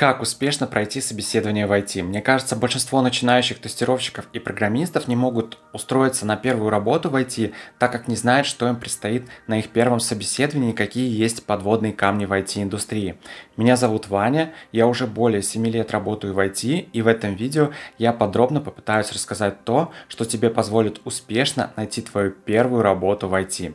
Как успешно пройти собеседование в IT? Мне кажется, большинство начинающих тестировщиков и программистов не могут устроиться на первую работу в IT, так как не знают, что им предстоит на их первом собеседовании и какие есть подводные камни в IT-индустрии. Меня зовут Ваня, я уже более 7 лет работаю в IT, и в этом видео я подробно попытаюсь рассказать то, что тебе позволит успешно найти твою первую работу в IT.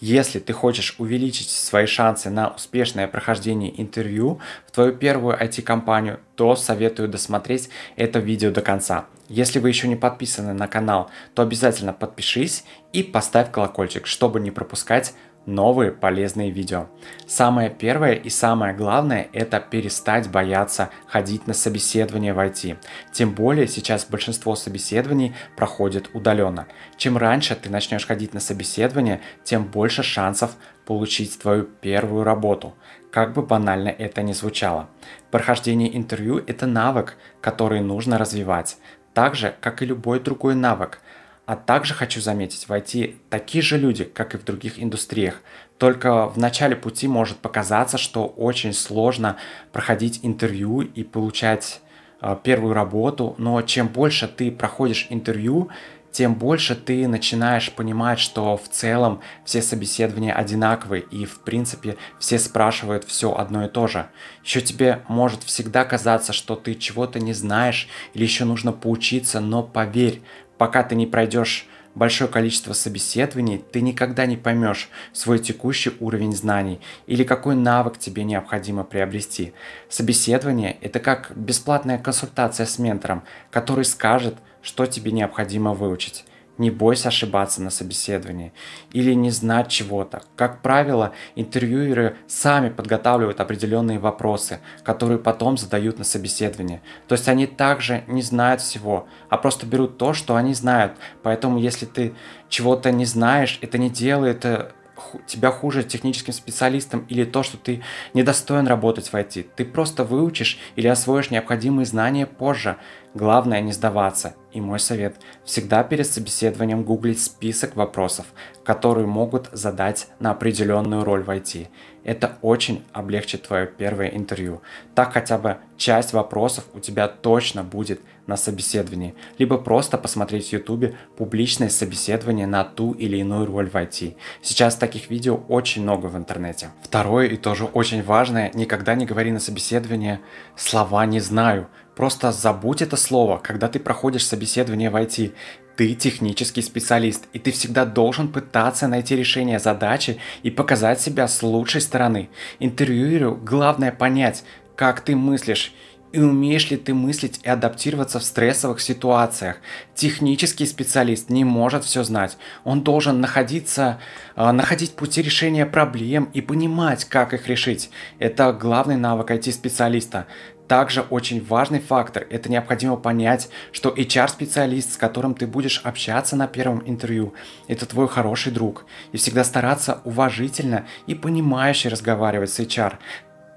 Если ты хочешь увеличить свои шансы на успешное прохождение интервью в твою первую IT компанию, то советую досмотреть это видео до конца. Если вы еще не подписаны на канал, то обязательно подпишись и поставь колокольчик, чтобы не пропускать новые полезные видео. Самое первое и самое главное – это перестать бояться ходить на собеседование в IT. Тем более сейчас большинство собеседований проходит удаленно. Чем раньше ты начнешь ходить на собеседование, тем больше шансов получить твою первую работу. Как бы банально это ни звучало. Прохождение интервью – это навык, который нужно развивать. Так же, как и любой другой навык, а также хочу заметить, в IT такие же люди, как и в других индустриях. Только в начале пути может показаться, что очень сложно проходить интервью и получать э, первую работу, но чем больше ты проходишь интервью, тем больше ты начинаешь понимать, что в целом все собеседования одинаковые и в принципе все спрашивают все одно и то же. Еще тебе может всегда казаться, что ты чего-то не знаешь или еще нужно поучиться, но поверь, Пока ты не пройдешь большое количество собеседований, ты никогда не поймешь свой текущий уровень знаний или какой навык тебе необходимо приобрести. Собеседование – это как бесплатная консультация с ментором, который скажет, что тебе необходимо выучить. Не бойся ошибаться на собеседовании или не знать чего-то. Как правило, интервьюеры сами подготавливают определенные вопросы, которые потом задают на собеседовании. То есть они также не знают всего, а просто берут то, что они знают. Поэтому если ты чего-то не знаешь, это не делает э, тебя хуже техническим специалистом или то, что ты недостоин работать в IT. Ты просто выучишь или освоишь необходимые знания позже. Главное не сдаваться. И мой совет – всегда перед собеседованием гуглить список вопросов, которые могут задать на определенную роль в IT. Это очень облегчит твое первое интервью. Так хотя бы часть вопросов у тебя точно будет на собеседовании, либо просто посмотреть в YouTube публичное собеседование на ту или иную роль в IT. Сейчас таких видео очень много в интернете. Второе и тоже очень важное, никогда не говори на собеседование «слова не знаю», Просто забудь это слово, когда ты проходишь собеседование в IT. Ты технический специалист, и ты всегда должен пытаться найти решение задачи и показать себя с лучшей стороны. Интервьюеру главное понять, как ты мыслишь и умеешь ли ты мыслить и адаптироваться в стрессовых ситуациях. Технический специалист не может все знать. Он должен находиться, э, находить пути решения проблем и понимать, как их решить. Это главный навык IT-специалиста. Также очень важный фактор – это необходимо понять, что HR-специалист, с которым ты будешь общаться на первом интервью, это твой хороший друг. И всегда стараться уважительно и понимающе разговаривать с HR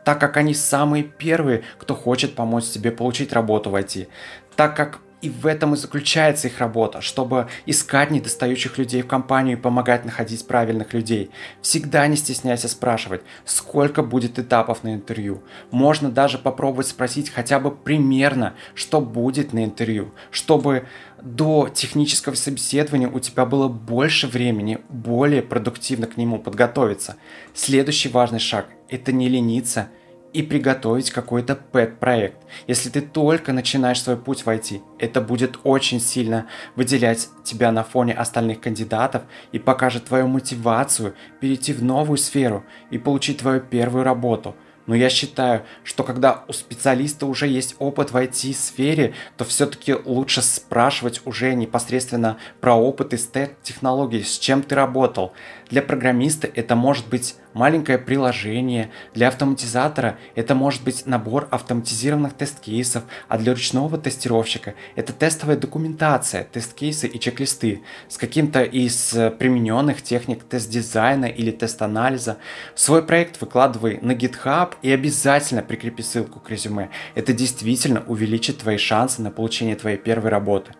так как они самые первые, кто хочет помочь себе получить работу в IT, так как и в этом и заключается их работа, чтобы искать недостающих людей в компанию и помогать находить правильных людей. Всегда не стесняйся спрашивать, сколько будет этапов на интервью. Можно даже попробовать спросить хотя бы примерно, что будет на интервью, чтобы до технического собеседования у тебя было больше времени, более продуктивно к нему подготовиться. Следующий важный шаг – это не лениться и приготовить какой-то пэт-проект. Если ты только начинаешь свой путь в IT, это будет очень сильно выделять тебя на фоне остальных кандидатов и покажет твою мотивацию перейти в новую сферу и получить твою первую работу. Но я считаю, что когда у специалиста уже есть опыт в IT-сфере, то все-таки лучше спрашивать уже непосредственно про опыт и стек технологий с чем ты работал. Для программиста это может быть маленькое приложение. Для автоматизатора это может быть набор автоматизированных тест-кейсов, а для ручного тестировщика это тестовая документация, тест-кейсы и чек-листы с каким-то из э, примененных техник тест-дизайна или тест-анализа. Свой проект выкладывай на GitHub и обязательно прикрепи ссылку к резюме. Это действительно увеличит твои шансы на получение твоей первой работы.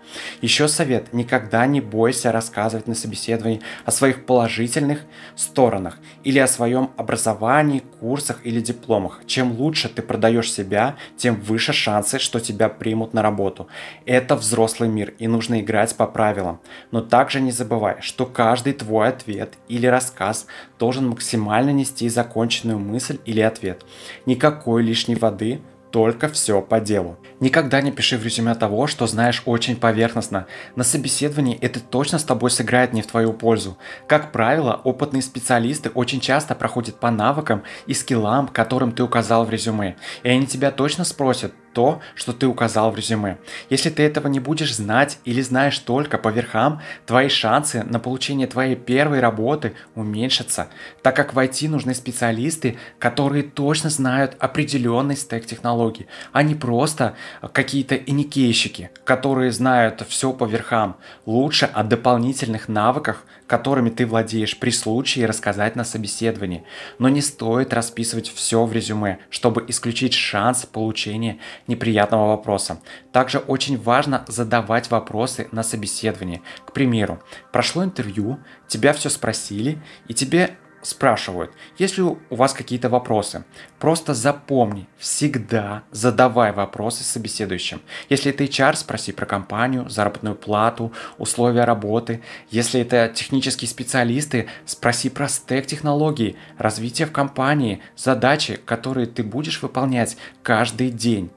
Еще совет, никогда не бойся рассказывать на собеседовании о своих положительных сторонах или о своих своем образовании, курсах или дипломах. Чем лучше ты продаешь себя, тем выше шансы, что тебя примут на работу. Это взрослый мир и нужно играть по правилам. Но также не забывай, что каждый твой ответ или рассказ должен максимально нести законченную мысль или ответ. Никакой лишней воды, только все по делу. Никогда не пиши в резюме того, что знаешь очень поверхностно. На собеседовании это точно с тобой сыграет не в твою пользу. Как правило, опытные специалисты очень часто проходят по навыкам и скиллам, которым ты указал в резюме. И они тебя точно спросят, то, что ты указал в резюме. Если ты этого не будешь знать или знаешь только по верхам, твои шансы на получение твоей первой работы уменьшатся, так как войти нужны специалисты, которые точно знают определенный стек технологий, а не просто какие-то иникейщики, которые знают все по верхам. Лучше о дополнительных навыках, которыми ты владеешь при случае рассказать на собеседовании. Но не стоит расписывать все в резюме, чтобы исключить шанс получения неприятного вопроса. Также очень важно задавать вопросы на собеседовании. К примеру, прошло интервью, тебя все спросили, и тебе спрашивают, если у вас какие-то вопросы, просто запомни, всегда задавай вопросы собеседующим. Если это HR, спроси про компанию, заработную плату, условия работы. Если это технические специалисты, спроси про стек технологий, развитие в компании, задачи, которые ты будешь выполнять каждый день.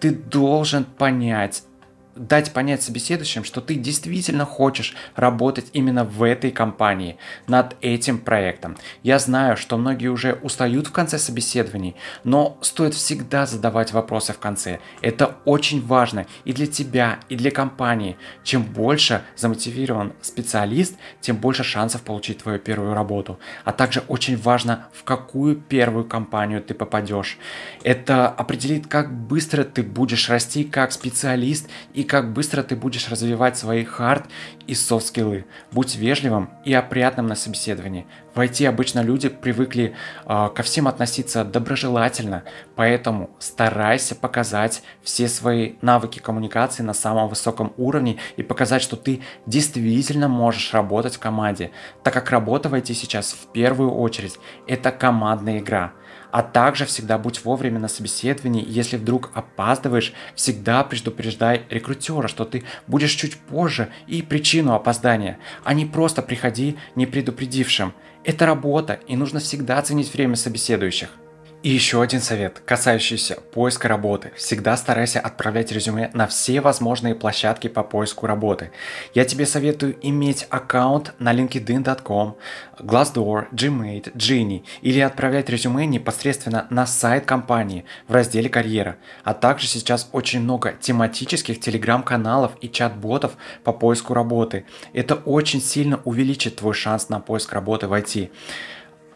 Ты должен понять, дать понять собеседующим, что ты действительно хочешь работать именно в этой компании, над этим проектом. Я знаю, что многие уже устают в конце собеседований, но стоит всегда задавать вопросы в конце. Это очень важно и для тебя, и для компании. Чем больше замотивирован специалист, тем больше шансов получить твою первую работу. А также очень важно, в какую первую компанию ты попадешь. Это определит, как быстро ты будешь расти как специалист и как быстро ты будешь развивать свои хард и софт-скиллы. Будь вежливым и опрятным на собеседовании. В IT обычно люди привыкли э, ко всем относиться доброжелательно, поэтому старайся показать все свои навыки коммуникации на самом высоком уровне и показать, что ты действительно можешь работать в команде, так как работа в IT сейчас в первую очередь это командная игра. А также всегда будь вовремя на собеседовании. Если вдруг опаздываешь, всегда предупреждай рекрутера, что ты будешь чуть позже и причину опоздания, а не просто приходи не предупредившим. Это работа, и нужно всегда ценить время собеседующих. И еще один совет, касающийся поиска работы. Всегда старайся отправлять резюме на все возможные площадки по поиску работы. Я тебе советую иметь аккаунт на linkedin.com, Glassdoor, Gmate, Genie или отправлять резюме непосредственно на сайт компании в разделе «Карьера». А также сейчас очень много тематических телеграм-каналов и чат-ботов по поиску работы. Это очень сильно увеличит твой шанс на поиск работы в IT.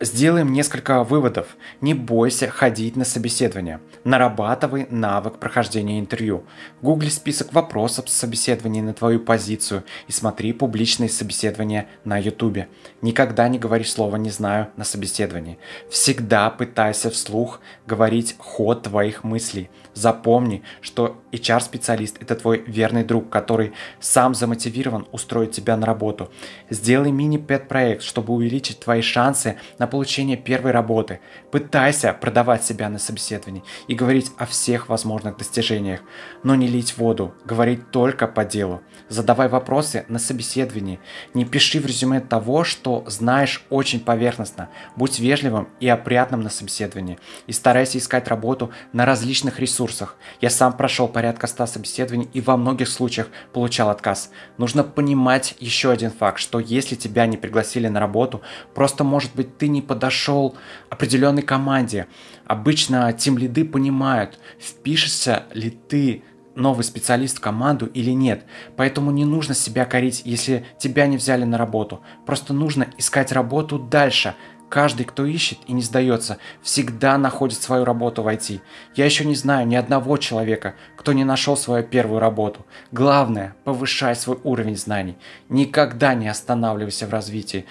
Сделаем несколько выводов. Не бойся ходить на собеседование. Нарабатывай навык прохождения интервью. Гугли список вопросов с собеседований на твою позицию и смотри публичные собеседования на ютубе. Никогда не говори слово «не знаю» на собеседовании. Всегда пытайся вслух говорить ход твоих мыслей. Запомни, что HR-специалист – это твой верный друг, который сам замотивирован устроить тебя на работу. Сделай мини-пэт-проект, чтобы увеличить твои шансы на получения первой работы. Пытайся продавать себя на собеседовании и говорить о всех возможных достижениях, но не лить воду, говорить только по делу. Задавай вопросы на собеседовании, не пиши в резюме того, что знаешь очень поверхностно. Будь вежливым и опрятным на собеседовании и старайся искать работу на различных ресурсах. Я сам прошел порядка 100 собеседований и во многих случаях получал отказ. Нужно понимать еще один факт, что если тебя не пригласили на работу, просто может быть ты не не подошел определенной команде. Обычно тем лиды понимают, впишешься ли ты новый специалист в команду или нет. Поэтому не нужно себя корить, если тебя не взяли на работу. Просто нужно искать работу дальше. Каждый, кто ищет и не сдается, всегда находит свою работу в IT. Я еще не знаю ни одного человека, кто не нашел свою первую работу. Главное, повышай свой уровень знаний. Никогда не останавливайся в развитии.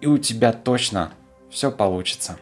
И у тебя точно все получится.